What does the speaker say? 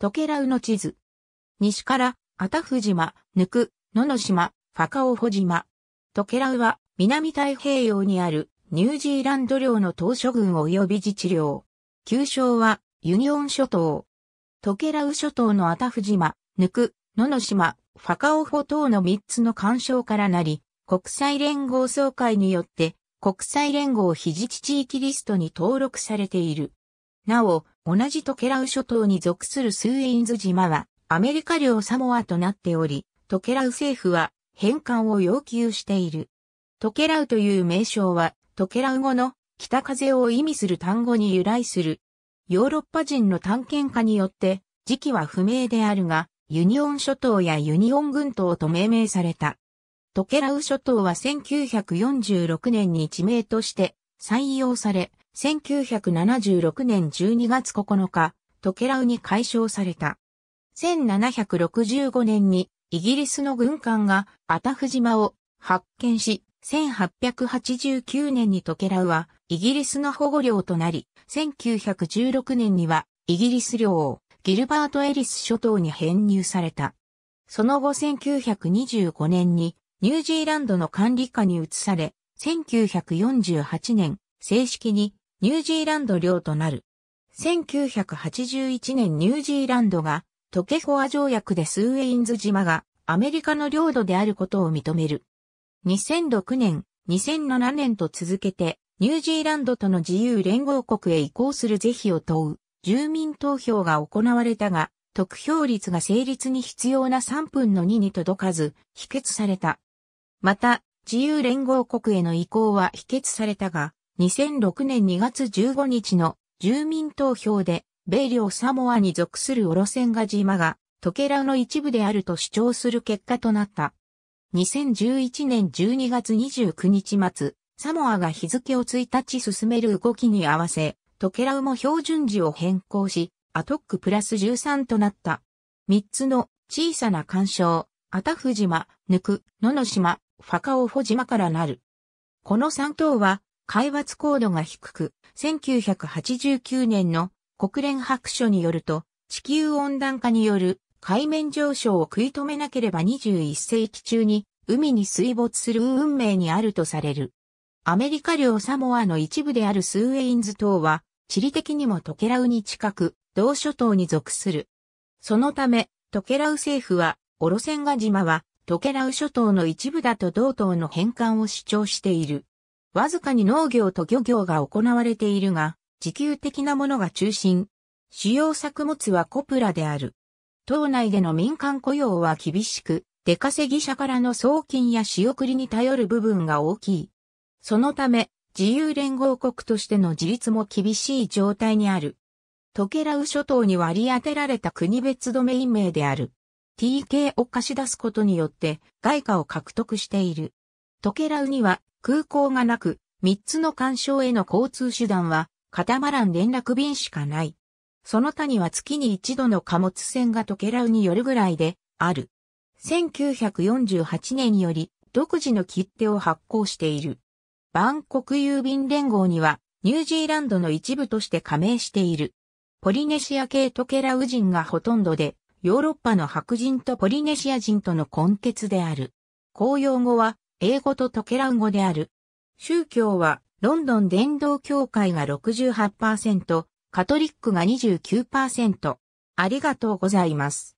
トケラウの地図。西から、アタフ島、ヌク、野の島、ファカオホ島。トケラウは、南太平洋にある、ニュージーランド領の島諸郡及び自治領。旧称は、ユニオン諸島。トケラウ諸島のアタフ島、ヌク、野の島、ファカオホ島の3つの干渉からなり、国際連合総会によって、国際連合非自治地域リストに登録されている。なお、同じトケラウ諸島に属するスーエインズ島は、アメリカ領サモアとなっており、トケラウ政府は返還を要求している。トケラウという名称は、トケラウ語の北風を意味する単語に由来する。ヨーロッパ人の探検家によって、時期は不明であるが、ユニオン諸島やユニオン群島と命名された。トケラウ諸島は1946年に地名として採用され、1976年12月9日、トケラウに解消された。1765年にイギリスの軍艦がアタフ島を発見し、1889年にトケラウはイギリスの保護領となり、1916年にはイギリス領をギルバート・エリス諸島に編入された。その後1925年にニュージーランドの管理下に移され、1948年正式にニュージーランド領となる。1981年ニュージーランドがトケホア条約でスーエインズ島がアメリカの領土であることを認める。2006年、2007年と続けてニュージーランドとの自由連合国へ移行する是非を問う住民投票が行われたが、得票率が成立に必要な3分の2に届かず、否決された。また、自由連合国への移行は否決されたが、2006年2月15日の住民投票で、米領サモアに属するオロセンガ島が、トケラの一部であると主張する結果となった。2011年12月29日末、サモアが日付を1日進める動きに合わせ、トケラウも標準時を変更し、アトックプラス13となった。3つの小さな干渉、アタフ島、ヌク、ノノ島、ファカオフォ島からなる。この3島は海抜高度が低く、1989年の国連白書によると、地球温暖化による海面上昇を食い止めなければ21世紀中に海に水没する運命にあるとされる。アメリカ領サモアの一部であるスウェインズ島は、地理的にもトケラウに近く、同諸島に属する。そのため、トケラウ政府は、オロセンガ島は、トケラウ諸島の一部だと同島の返還を主張している。わずかに農業と漁業が行われているが、自給的なものが中心。主要作物はコプラである。島内での民間雇用は厳しく、出稼ぎ者からの送金や仕送りに頼る部分が大きい。そのため、自由連合国としての自立も厳しい状態にある。トケラウ諸島に割り当てられた国別ドメイン名である。TK を貸し出すことによって外貨を獲得している。トケラウには空港がなく、三つの干渉への交通手段は、カタマラン連絡便しかない。その他には月に一度の貨物船がトケラウによるぐらいで、ある。1948年より、独自の切手を発行している。バンコク郵便連合には、ニュージーランドの一部として加盟している。ポリネシア系トケラウ人がほとんどで、ヨーロッパの白人とポリネシア人との根結である。公用語は英語とトケラン語である。宗教は、ロンドン伝道協会が68%、カトリックが29%。ありがとうございます。